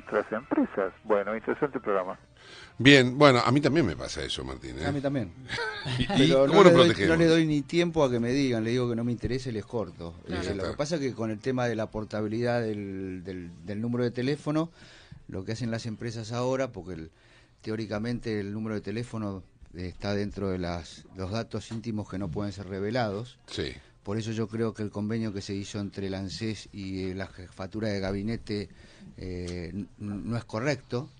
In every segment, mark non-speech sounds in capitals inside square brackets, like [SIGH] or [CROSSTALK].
otras empresas. Bueno, interesante programa. Bien, bueno, a mí también me pasa eso, Martín. ¿eh? A mí también. [LAUGHS] Pero cómo no lo le doy, no le doy ni tiempo a que me digan, le digo que no me interesa y les corto. Eh, lo que pasa es que con el tema de la portabilidad del, número de teléfono, lo que hacen las empresas ahora, porque teóricamente el número de teléfono está dentro de las, los datos íntimos que no pueden ser revelados. Sí. Por eso yo creo que el convenio que se hizo entre el ANSES y eh, la jefatura de gabinete eh, no es correcto,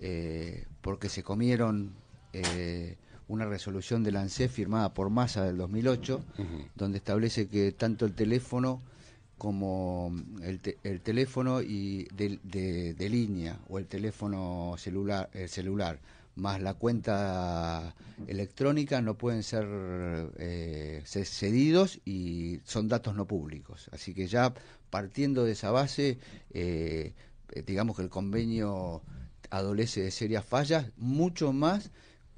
eh, porque se comieron una resolución del ANSES firmada por Massa del 2008, donde establece que tanto el teléfono como el, teléfono y de, línea o el teléfono celular, celular más la cuenta electrónica no pueden ser eh, cedidos y son datos no públicos. Así que ya partiendo de esa base, eh, eh, digamos que el convenio adolece de serias fallas, mucho más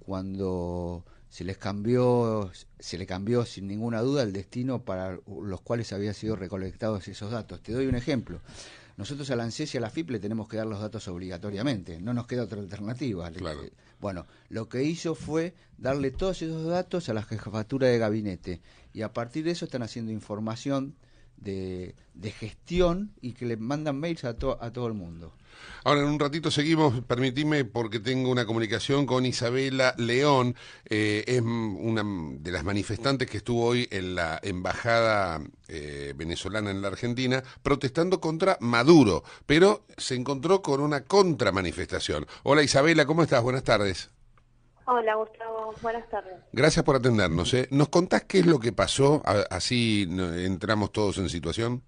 cuando se les cambió, se le cambió sin ninguna duda el destino para los cuales había sido recolectados esos datos. Te doy un ejemplo. Nosotros a la ANSES y a la FIP le tenemos que dar los datos obligatoriamente, no nos queda otra alternativa. Bueno, lo que hizo fue darle todos esos datos a la jefatura de gabinete y a partir de eso están haciendo información de, gestión y que le mandan mails a, a todo el mundo. Ahora, en un ratito seguimos, permitime, porque tengo una comunicación con Isabela León, eh, es una de las manifestantes que estuvo hoy en la embajada eh, venezolana en la Argentina protestando contra Maduro, pero se encontró con una contramanifestación. Hola Isabela, ¿cómo estás? Buenas tardes. Hola Gustavo, buenas tardes. Gracias por atendernos. ¿eh? ¿Nos contás qué es lo que pasó? Así entramos todos en situación.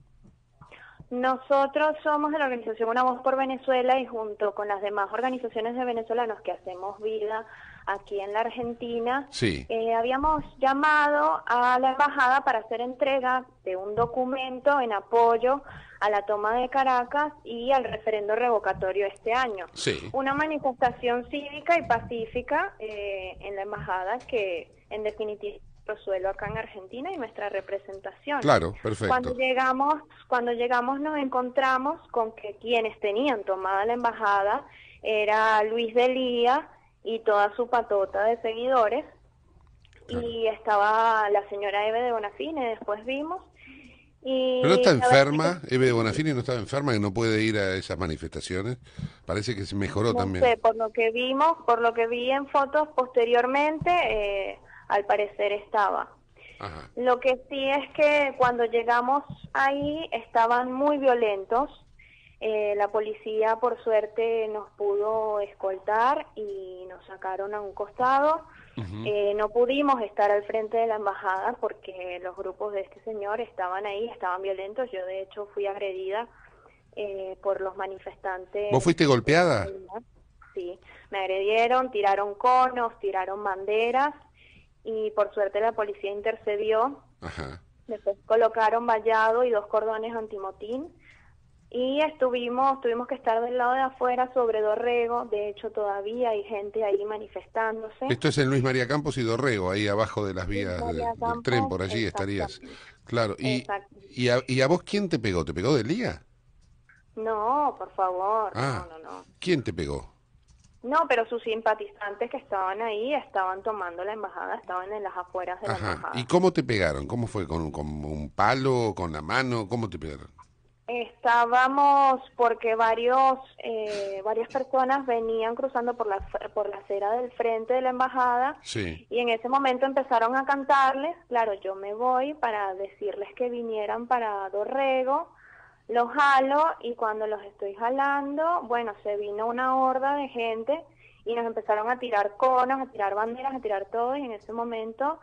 Nosotros somos de la organización Una Voz por Venezuela y junto con las demás organizaciones de venezolanos que hacemos vida aquí en la Argentina, sí. Eh, habíamos llamado a la embajada para hacer entrega de un documento en apoyo a la toma de Caracas y al referendo revocatorio este año. Sí. Una manifestación cívica y pacífica eh, en la embajada que en definitiva suelo acá en Argentina y nuestra representación. Claro, perfecto. Cuando llegamos, cuando llegamos nos encontramos con que quienes tenían tomada la embajada era Luis de Lía y toda su patota de seguidores y estaba la señora Eve de Bonafine, después vimos ¿Pero está enferma? Eve Bonafini no estaba enferma, y no puede ir a esas manifestaciones. Parece que se mejoró no también. Sé, por lo que vimos, por lo que vi en fotos posteriormente, eh, al parecer estaba. Lo que sí es que cuando llegamos ahí estaban muy violentos. Eh, la policía, por suerte, nos pudo escoltar y nos sacaron a un costado. Eh, no pudimos estar al frente de la embajada porque los grupos de este señor estaban ahí, estaban violentos. Yo de hecho fui agredida eh, por los manifestantes. ¿Vos fuiste golpeada? Sí, me agredieron, tiraron conos, tiraron banderas y por suerte la policía intercedió. Después colocaron vallado y dos cordones antimotín y estuvimos, tuvimos que estar del lado de afuera sobre Dorrego, de hecho todavía hay gente ahí manifestándose. Esto es en Luis María Campos y Dorrego, ahí abajo de las vías del tren, por allí estarías. Claro, y, a, vos quién te pegó? ¿Te pegó Delía? No, por favor, ah, no, no, no. ¿Quién te pegó? No, pero sus simpatizantes que estaban ahí estaban tomando la embajada, estaban en las afueras de la embajada. ¿Y cómo te pegaron? ¿Cómo fue? ¿Con, ¿Con un palo? ¿Con la mano? ¿Cómo te pegaron? Estábamos porque varios, eh, varias personas venían cruzando por la, por la acera del frente de la embajada y en ese momento empezaron a cantarles, claro, yo me voy para decirles que vinieran para Dorrego, los jalo y cuando los estoy jalando, bueno, se vino una horda de gente y nos empezaron a tirar conos, a tirar banderas, a tirar todo y en ese momento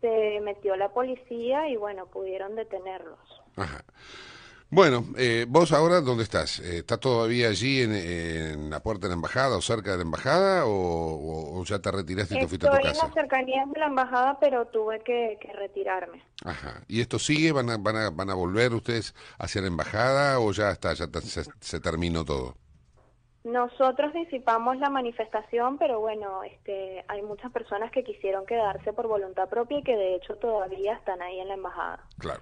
se metió la policía y bueno, pudieron detenerlos. Ajá. Bueno, eh, vos ahora dónde estás? Eh, ¿Estás todavía allí en, la puerta de la embajada o cerca de la embajada o, ya te retiraste y te fuiste a tu casa? Estoy en las cercanías de la embajada, pero tuve que, retirarme. Ajá. ¿Y esto sigue? ¿Van a, van, ¿Van a volver ustedes hacia la embajada o ya está, ya se, se terminó todo? Nosotros disipamos la manifestación, pero bueno, este, hay muchas personas que quisieron quedarse por voluntad propia y que de hecho todavía están ahí en la embajada. Claro.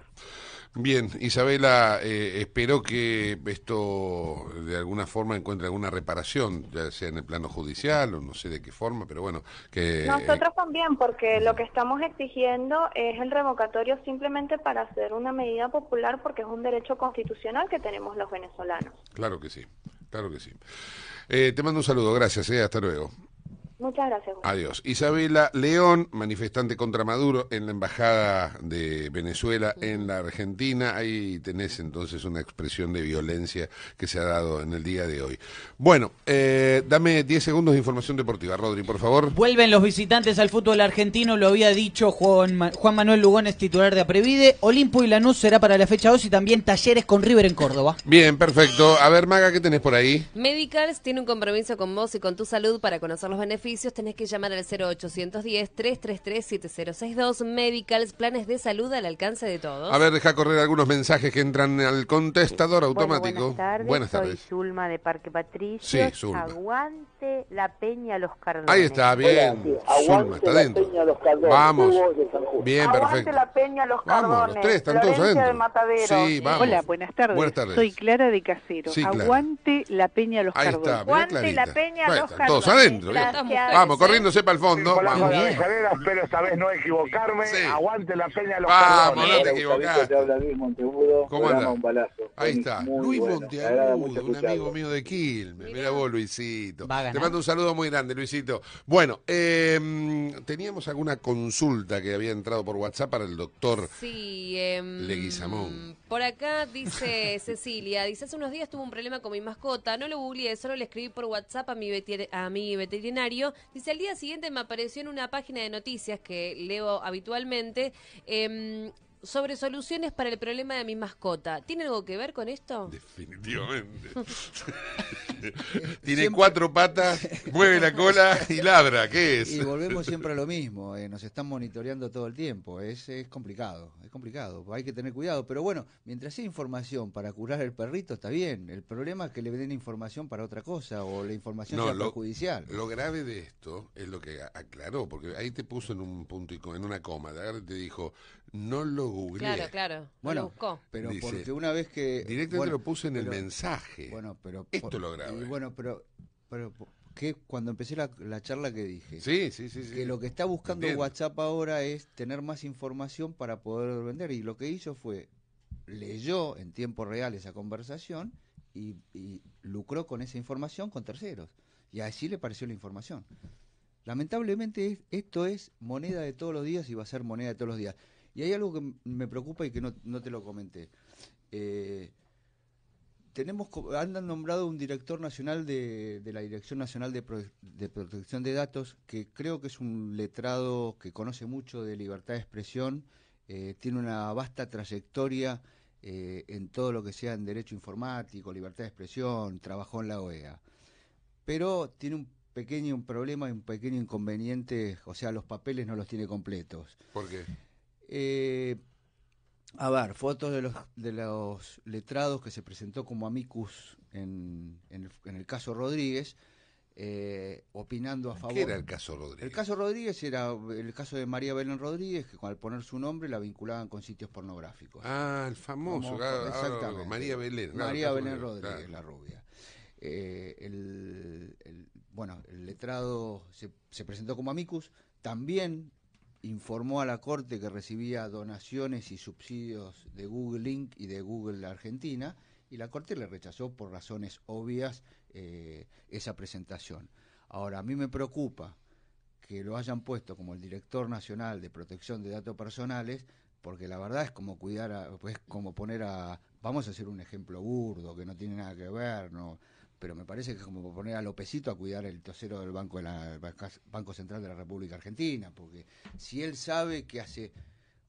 Bien, Isabela, eh, espero que esto de alguna forma encuentre alguna reparación, ya sea en el plano judicial o no sé de qué forma, pero bueno, que... Eh, Nosotros también, porque lo que estamos exigiendo es el revocatorio simplemente para hacer una medida popular porque es un derecho constitucional que tenemos los venezolanos. Claro que sí, claro que sí. Eh, te mando un saludo, gracias, hasta luego. Muchas gracias. Adiós. Isabela León, manifestante contra Maduro en la Embajada de Venezuela en la Argentina. Ahí tenés entonces una expresión de violencia que se ha dado en el día de hoy. Bueno, eh, dame 10 segundos de información deportiva, Rodri, por favor. Vuelven los visitantes al fútbol argentino, lo había dicho Juan, Juan Manuel Lugones, titular de Aprevide. Olimpo y Lanús será para la fecha 2 y también talleres con River en Córdoba. Bien, perfecto. A ver, Maga, ¿qué tenés por ahí? Medicals tiene un compromiso con vos y con tu salud para conocer los beneficios tenés que llamar al 0810-333-7062. Medicals, planes de salud al alcance de todos. A ver, deja correr algunos mensajes que entran al contestador automático. buenas tardes. Buenas tardes. Soy Zulma de Parque Patricio. Sí, Zulma la Peña Los Cardones. Ahí está, bien. Sí, Zulma está dentro. Vamos. Bien, perfecto. aguante la Peña Los Cardones. Vamos, los tres están todos adentro. Sí, vamos. Hola, buenas tardes. Buenas tardes. Soy Clara de Casero. Aguante la Peña Los Cardones. Aguante la Peña Los Cardones. Todos adentro. Vamos, ¿eh? corriéndose para el fondo. Sí, vamos. Pero esta vez no equivocarme. Aguante la Peña Los Cardones. Vamos, no te ¿Cómo anda? Ahí está. Luis Monteagudo, un amigo mío de Quilmes. Mira vos, Luisito. Te mando un saludo muy grande, Luisito. Bueno, em, teníamos alguna consulta que había entrado por WhatsApp para el doctor em, Leguizamón. Por acá dice [LAUGHS] Cecilia, dice, hace unos días tuve un problema con mi mascota, no lo googleé, solo le escribí por WhatsApp a mi, veterinario. Dice, al día siguiente me apareció en una página de noticias que leo habitualmente. Em, sobre soluciones para el problema de mi mascota. ¿Tiene algo que ver con esto? Definitivamente. [LAUGHS] [LAUGHS] Tiene cuatro patas, mueve la cola y ladra ¿Qué es? Y volvemos siempre a lo mismo. Eh, nos están monitoreando todo el tiempo. Es, complicado, es complicado. Hay que tener cuidado. Pero bueno, mientras sea información para curar el perrito, está bien. El problema es que le den información para otra cosa o la información no, sea lo, perjudicial. Lo grave de esto es lo que aclaró, porque ahí te puso en un punto, en una coma. Te dijo, no lo Claro, claro. Bueno, Pero porque una vez que. Directamente lo puse en el mensaje. Bueno, pero. Esto lo grabé. bueno, pero. pero que cuando empecé la, charla que dije. Sí, sí, sí. Que lo que está buscando WhatsApp ahora es tener más información para poder vender. Y lo que hizo fue. Leyó en tiempo real esa conversación y, y lucró con esa información con terceros. Y así le pareció la información. Lamentablemente esto es moneda de todos los días y va a ser moneda de todos los días. Y hay algo que me preocupa y que no, te lo comenté. Eh, tenemos andan nombrado un director nacional de, la Dirección Nacional de, de, Protección de Datos que creo que es un letrado que conoce mucho de libertad de expresión, eh, tiene una vasta trayectoria eh, en todo lo que sea en derecho informático, libertad de expresión, trabajó en la OEA. Pero tiene un pequeño problema, y un pequeño inconveniente, o sea, los papeles no los tiene completos. ¿Por qué? Eh, a ver, fotos de los, de los letrados que se presentó como amicus en, el, caso Rodríguez, eh, opinando a favor. ¿Qué era el caso Rodríguez? El caso Rodríguez era el caso de María Belén Rodríguez, que al poner su nombre la vinculaban con sitios pornográficos. Ah, el famoso, María Belén. María Belén Rodríguez, la rubia. Eh, bueno, el letrado se, se presentó como amicus, también informó a la Corte que recibía donaciones y subsidios de Google Inc. y de Google Argentina, y la Corte le rechazó por razones obvias eh, esa presentación. Ahora, a mí me preocupa que lo hayan puesto como el director nacional de protección de datos personales, porque la verdad es como cuidar, pues como poner a, vamos a hacer un ejemplo burdo, que no tiene nada que ver, no, pero me parece que es como poner a Lopecito a cuidar el tosero del Banco, de banco Central de la República Argentina, porque si él sabe que hace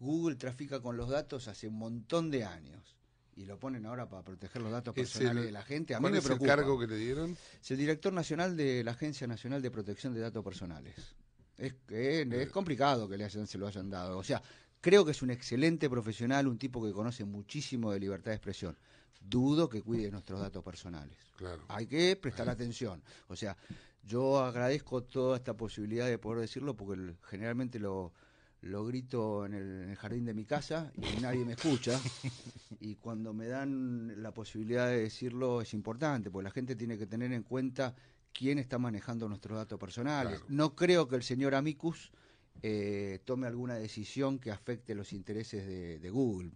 Google trafica con los datos hace un montón de años y lo ponen ahora para proteger los datos personales de la gente. A mí es el cargo que le dieron? Es el director nacional de la Agencia Nacional de Protección de Datos Personales. Es, es eh. complicado que le hayan, se lo hayan dado. O sea, creo que es un excelente profesional, un tipo que conoce muchísimo de libertad de expresión dudo que cuide nuestros datos personales. Hay que prestar atención. O sea, yo agradezco toda esta posibilidad de poder decirlo porque generalmente lo, grito en el, jardín de mi casa y nadie me escucha. [LAUGHS] Y cuando me dan la posibilidad de decirlo es importante, porque la gente tiene que tener en cuenta quién está manejando nuestros datos personales. No creo que el señor Amicus eh, tome alguna decisión que afecte los intereses de Google.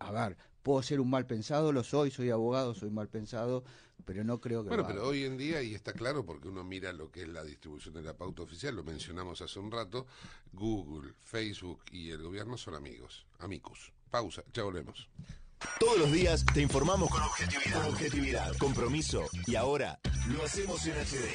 A ver, Puedo ser un mal pensado, lo soy, soy abogado, soy mal pensado, pero no creo que... Bueno, pero hoy en día, y está claro porque uno mira lo que es la distribución de la pauta oficial, lo mencionamos hace un rato, Google, Facebook y el gobierno son amigos, amicus. Pausa, ya volvemos. Todos los días te informamos con objetividad, objetividad compromiso y ahora lo hacemos en HD.